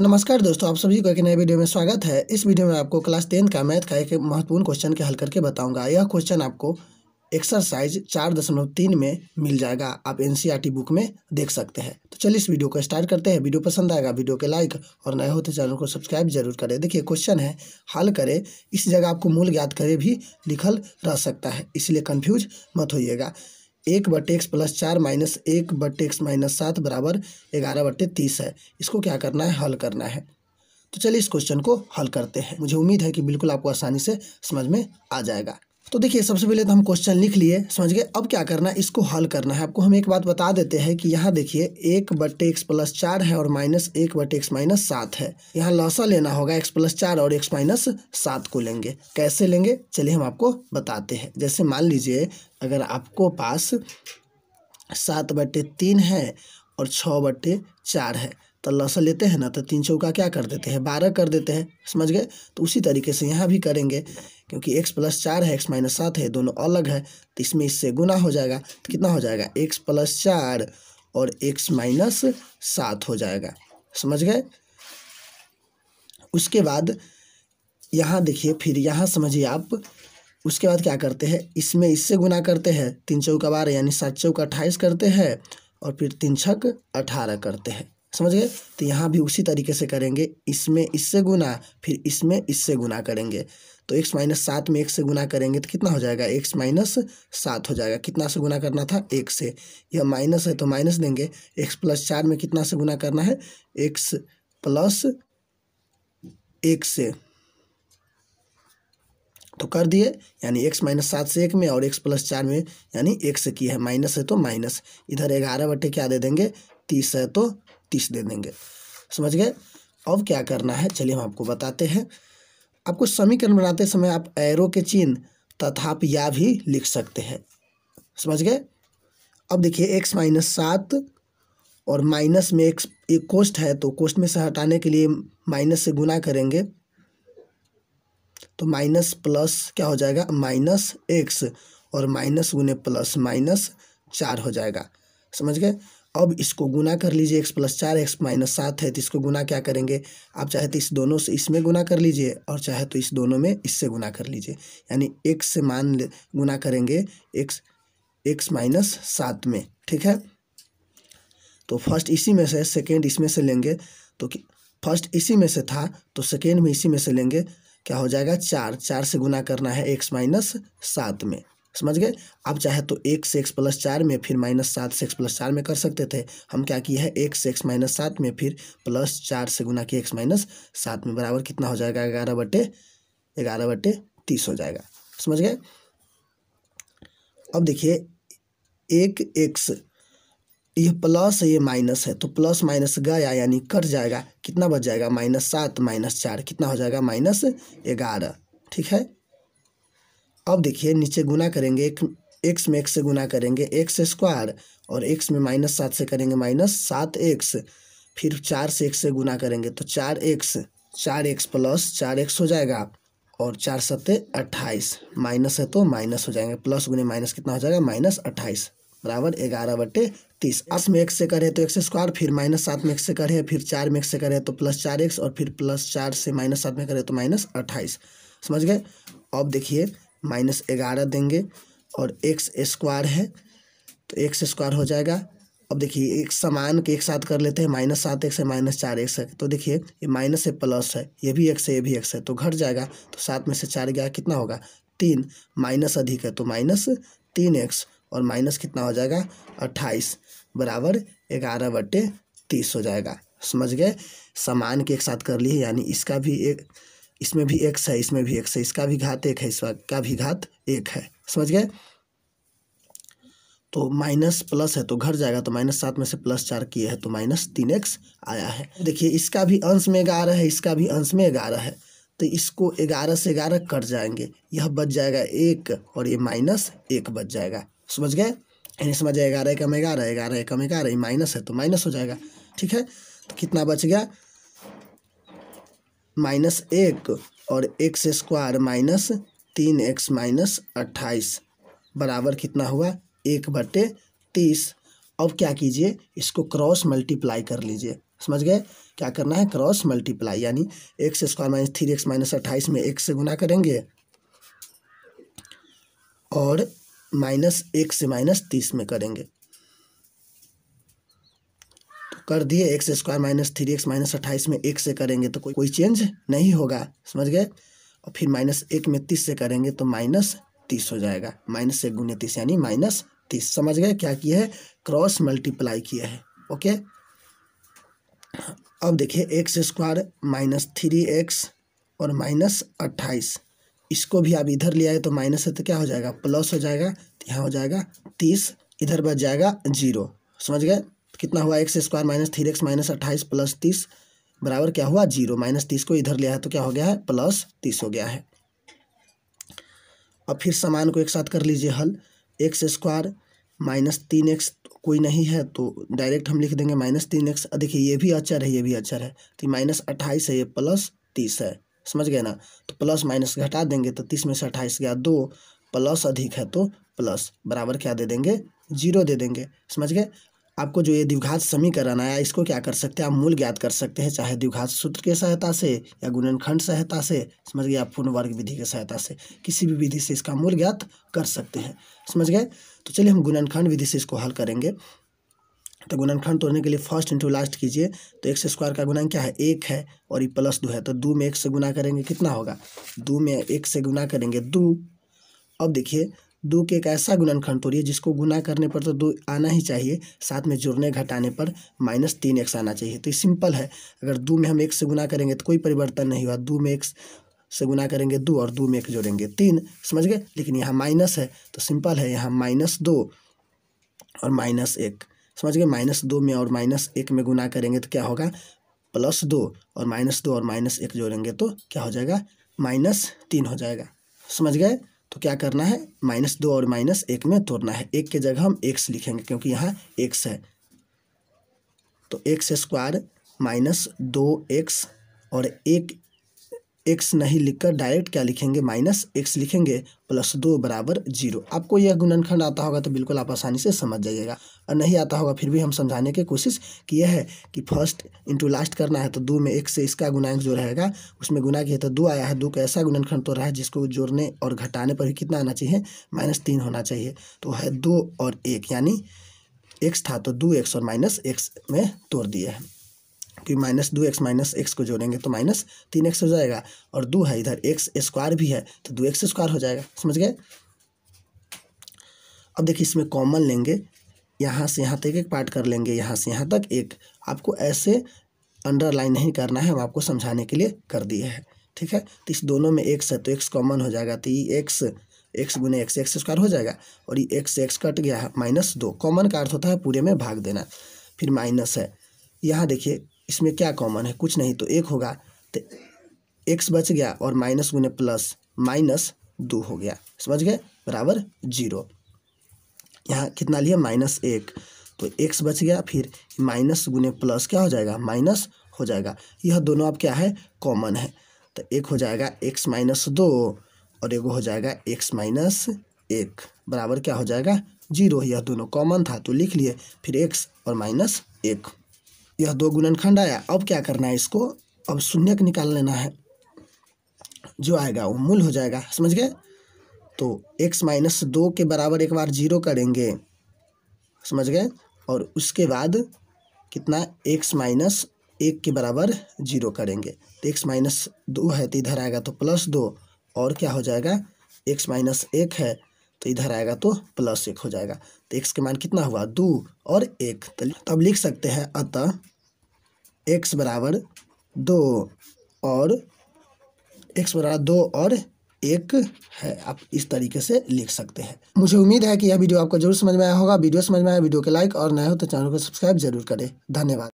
नमस्कार दोस्तों आप सभी को एक नए वीडियो में स्वागत है इस वीडियो में आपको क्लास टेंथ का मैथ का एक महत्वपूर्ण क्वेश्चन के हल करके बताऊंगा यह क्वेश्चन आपको एक्सरसाइज चार दशमलव तीन में मिल जाएगा आप एन e बुक में देख सकते हैं तो चलिए इस वीडियो को स्टार्ट करते हैं वीडियो पसंद आएगा वीडियो के लाइक और नए होते तो चैनल को सब्सक्राइब जरूर करें देखिए क्वेश्चन है हल करें इस जगह आपको मूल ज्ञात करें भी लिखल रह सकता है इसलिए कन्फ्यूज मत होइएगा एक बटे एक्स प्लस चार माइनस एक बटे एक्स माइनस सात बराबर ग्यारह बटे तीस है इसको क्या करना है हल करना है तो चलिए इस क्वेश्चन को हल करते हैं मुझे उम्मीद है कि बिल्कुल आपको आसानी से समझ में आ जाएगा तो देखिए सबसे पहले तो हम क्वेश्चन लिख लिए समझ गए अब क्या करना है इसको हल करना है आपको हम एक बात बता देते हैं कि यहाँ देखिए एक बटे एक्स प्लस चार है और माइनस एक बटे एक्स माइनस सात है यहाँ लौसा लेना होगा एक्स प्लस चार और एक्स माइनस सात को लेंगे कैसे लेंगे चलिए हम आपको बताते हैं जैसे मान लीजिए अगर आपको पास सात बटे तीन है और छः बटे चार है तो लहसुन लेते हैं ना तो तीन चौका क्या कर देते हैं बारह कर देते हैं समझ गए तो उसी तरीके से यहाँ भी करेंगे क्योंकि एक्स प्लस चार है एक्स माइनस सात है दोनों अलग है तो इसमें इससे गुना हो जाएगा तो कितना हो जाएगा एक्स प्लस चार और एक्स माइनस सात हो जाएगा समझ गए उसके बाद यहाँ देखिए फिर यहाँ समझिए आप उसके बाद क्या करते हैं इसमें इससे गुना करते हैं तीन चौका बारह यानी सात का अट्ठाईस करते हैं और फिर तीन छक अठारह करते हैं समझ गए तो यहाँ भी उसी तरीके से करेंगे इसमें इससे गुना फिर इसमें इससे गुना करेंगे तो एक्स माइनस सात में एक से गुना करेंगे तो कितना हो जाएगा एक्स माइनस सात हो जाएगा कितना से गुना करना था एक से यह माइनस है तो माइनस देंगे एक्स प्लस चार में कितना से गुना करना है एक्स प्लस एक से तो कर दिए यानी एक्स माइनस सात से एक में और एक्स प्लस चार में यानी एक से किया है माइनस है तो माइनस इधर ग्यारह बटे क्या दे देंगे तीस है तो तीस दे देंगे समझ गए अब क्या करना है चलिए हम आपको बताते हैं आपको समीकरण बनाते समय आप एरो के चिन्ह तथा या भी लिख सकते हैं समझ गए अब देखिए एक्स माइनस सात और माइनस में एक एक कोष्ट है तो कोष्ट में से हटाने के लिए माइनस से गुना करेंगे तो माइनस प्लस क्या हो जाएगा माइनस एक्स और माइनस गुने प्लस माइनस चार हो जाएगा समझ गए अब इसको गुना कर लीजिए एक्स प्लस चार एक्स माइनस सात है तो इसको गुना क्या करेंगे आप चाहे तो इस दोनों से इसमें गुना कर लीजिए और चाहे तो इस दोनों में इससे गुना कर लीजिए यानी एक्स से मान गुना करेंगे एक्स एक्स माइनस सात में ठीक है तो फर्स्ट इसी में से सेकेंड इसमें से लेंगे तो फर्स्ट इसी में से था तो सेकेंड में इसी में से लेंगे क्या हो जाएगा चार चार से गुना करना है एक्स माइनस सात में समझ गए आप चाहे तो एक से एक्स प्लस चार में फिर माइनस सात से एक्स प्लस चार में कर सकते थे हम क्या किए हैं एक से एक्स माइनस सात में फिर प्लस चार से गुना किए एक्स माइनस सात में बराबर कितना हो जाएगा ग्यारह बटे ग्यारह बटे तीस हो जाएगा समझ गए अब देखिए एक एक्स ये प्लस है ये माइनस है तो प्लस माइनस गया यानी कट जाएगा कितना बच जाएगा माइनस सात माइनस चार कितना हो जाएगा माइनस ग्यारह ठीक है अब देखिए नीचे गुना करेंगे एक एक्स में एक्स से गुना करेंगे एक्स स्क्वायर और एक्स में माइनस सात से करेंगे माइनस सात एक्स फिर चार से एक से गुना करेंगे तो चार एक्स चार एक्स प्लस चार एक्स हो जाएगा और चार सत्ते अट्ठाईस माइनस है तो माइनस हो जाएंगे प्लस गुने माइनस कितना हो जाएगा माइनस अट्ठाईस बराबर ग्यारह बटे तीस अस में एक से करें तो एक्स स्क्वायर फिर माइनस सात में एक से करें फिर चार में एक से करें तो प्लस चार एक्स और फिर प्लस चार से माइनस सात में करें तो माइनस अट्ठाईस समझ गए अब देखिए माइनस ग्यारह देंगे और एक्स स्क्वायर है तो एक्स स्क्वायर हो जाएगा अब देखिए एक समान के एक साथ कर लेते हैं माइनस सात एक्स है माइनस चार एक्स है तो देखिए ये माइनस है प्लस है ये भी एक्स है ये भी एक्स है तो घट जाएगा तो सात में से चार गया कितना होगा तीन माइनस अधिक है तो माइनस तीन एक्स और माइनस कितना हो जाएगा अट्ठाईस बराबर ग्यारह बटे तीस हो जाएगा समझ गए समान के एक साथ कर लिए यानी इसका भी एक इसमें भी एक्स है इसमें भी एक्स है इसका भी घात एक है इसका भी घात एक है समझ गए तो माइनस प्लस है तो घर जाएगा तो माइनस सात में से प्लस चार किए है तो माइनस तीन एक्स आया है देखिए इसका भी अंश में ग्यारह है इसका भी अंश में ग्यारह है तो इसको ग्यारह से ग्यारह कट जाएंगे यह बच जाएगा एक और ये माइनस एक बच जाएगा समझ गए यानी समझ जाए ग्यारह एकम ग्यारह ग्यारह एकम ग्यारह माइनस है तो माइनस हो जाएगा ठीक है तो कितना बच गया माइनस एक और एक्स स्क्वायर माइनस तीन एक्स माइनस अट्ठाईस बराबर कितना हुआ एक बटे तीस अब क्या कीजिए इसको क्रॉस मल्टीप्लाई कर लीजिए समझ गए क्या करना है क्रॉस मल्टीप्लाई यानी x square minus three x minus अट्ठाईस में एक से गुना करेंगे और माइनस एक से माइनस तीस में करेंगे कर दिए x square minus three x minus अट्ठाईस में एक से करेंगे तो कोई कोई चेंज नहीं होगा समझ गए और फिर माइनस एक में तीस से करेंगे तो माइनस तीस हो जाएगा माइनस एक गुने तीस यानी माइनस तीस समझ गए क्या किया है क्रॉस मल्टीप्लाई किया है ओके अब देखिए x square minus three x और माइनस अट्ठाईस इसको भी आप इधर ले आए तो माइनस है तो क्या हो जाएगा प्लस हो जाएगा यहाँ हो जाएगा तीस इधर बच जाएगा जीरो समझ गए कितना हुआ x square minus three x minus अट्ठाईस प्लस तीस बराबर क्या हुआ जीरो माइनस तीस को इधर लिया है तो क्या हो गया है प्लस तीस हो गया है अब फिर समान को एक साथ कर लीजिए हल एक्स स्क्वायर माइनस तीन एक्स कोई नहीं है तो डायरेक्ट हम लिख देंगे माइनस तीन एक्स देखिए ये भी अचर है ये भी अचर है तो माइनस अट्ठाईस है ये प्लस तीस है समझ गए ना तो प्लस माइनस घटा देंगे तो तीस में से अट्ठाईस गया दो प्लस अधिक है तो प्लस बराबर क्या दे देंगे जीरो दे देंगे समझ गए आपको जो ये द्विघात समीकरण आया इसको क्या कर सकते हैं आप मूल ज्ञात कर सकते हैं चाहे द्विघात सूत्र के सहायता से या गुणनखंड सहायता से समझ गए आप पूर्ण वर्ग विधि के सहायता से किसी भी विधि से इसका मूल ज्ञात कर सकते हैं समझ गए तो चलिए हम गुणनखंड विधि से इसको हल करेंगे तो गुणनखंड तोड़ने के लिए फर्स्ट इंटू लास्ट कीजिए तो एक्स स्क्वायर का गुणांक क्या है एक है और ये प्लस दो है तो दो में एक से गुना करेंगे कितना होगा दो में एक से गुना करेंगे दो अब देखिए दो के एक ऐसा गुणनखंड तोड़िए जिसको गुना करने पर तो दो आना ही चाहिए साथ में जुड़ने घटाने पर माइनस तीन एक्स आना चाहिए तो ये सिंपल है अगर दो में हम एक से गुना करेंगे तो कोई परिवर्तन नहीं हुआ दो में एक से गुना करेंगे दो और दो में एक जोड़ेंगे तीन समझ गए लेकिन यहाँ माइनस है तो सिंपल है यहाँ माइनस दो और माइनस एक समझ गए माइनस दो में और माइनस एक में गुना करेंगे तो क्या होगा प्लस दो और माइनस दो और माइनस एक जोड़ेंगे तो क्या हो जाएगा माइनस तीन हो जाएगा समझ गए तो क्या करना है माइनस दो और माइनस एक में तोड़ना है एक के जगह हम एक्स लिखेंगे क्योंकि यहाँ एक्स है तो एक्स स्क्वायर माइनस दो एक्स और एक एक्स नहीं लिखकर डायरेक्ट क्या लिखेंगे माइनस एक्स लिखेंगे प्लस दो बराबर जीरो आपको यह गुणनखंड आता होगा तो बिल्कुल आप आसानी से समझ जाइएगा और नहीं आता होगा फिर भी हम समझाने की कोशिश किए है कि फर्स्ट इंटू लास्ट करना है तो दो में एक से इसका गुणांक जो रहेगा उसमें गुना किया तो दो आया है दो का ऐसा गुणनखंड तो रहा है जिसको जोड़ने और घटाने पर भी कितना आना चाहिए माइनस तीन होना चाहिए तो है दो और एक यानी एक्स था तो दो एक्स और माइनस एक्स में तोड़ दिया है क्योंकि माइनस दो एक्स माइनस एक्स को जोड़ेंगे तो माइनस तीन एक्स हो जाएगा और दो है इधर एक्स स्क्वायर भी है तो दो एक्स स्क्वायर हो जाएगा समझ गए अब देखिए इसमें कॉमन लेंगे यहाँ से यहाँ तक एक पार्ट कर लेंगे यहाँ से यहाँ तक एक आपको ऐसे अंडरलाइन नहीं करना है हम आपको समझाने के लिए कर दिए हैं ठीक है तो इस दोनों में एक्स है तो एक्स कॉमन हो जाएगा तो ये एक्स एक्स गुने एक्स एक्स स्क्वायर हो जाएगा और ये एक्स एक्स कट गया है माइनस दो कॉमन का अर्थ होता है पूरे में भाग देना फिर माइनस है यहाँ देखिए इसमें क्या कॉमन है कुछ नहीं तो एक होगा तो एक्स बच गया और माइनस गुने प्लस माइनस दो हो गया समझ गए बराबर जीरो यहाँ कितना लिया माइनस एक तो एक्स बच गया फिर माइनस गुने प्लस क्या हो जाएगा माइनस हो जाएगा यह दोनों अब क्या है कॉमन है तो एक हो जाएगा एक्स माइनस दो और एक हो जाएगा एक्स माइनस एक बराबर क्या हो जाएगा जीरो यह दोनों कॉमन था तो लिख लिए फिर एक्स और माइनस एक यह दो गुणनखंड आया अब क्या करना है इसको अब शून्य निकाल लेना है जो आएगा वो मूल हो जाएगा समझ गए तो एक्स माइनस दो के बराबर एक बार जीरो करेंगे समझ गए और उसके बाद कितना एक्स माइनस एक के बराबर जीरो करेंगे तो एक्स माइनस दो है तो इधर आएगा तो प्लस दो और क्या हो जाएगा एक्स माइनस एक है तो इधर आएगा तो प्लस एक हो जाएगा एक्स के मान कितना हुआ दो और एक तब तो तो लिख सकते हैं अतः एक्स बराबर दो और एक्स बराबर दो और एक है आप इस तरीके से लिख सकते हैं मुझे उम्मीद है कि यह वीडियो आपको जरूर समझ में आया होगा वीडियो समझ में आया वीडियो के लाइक और नए हो तो चैनल को सब्सक्राइब जरूर करें धन्यवाद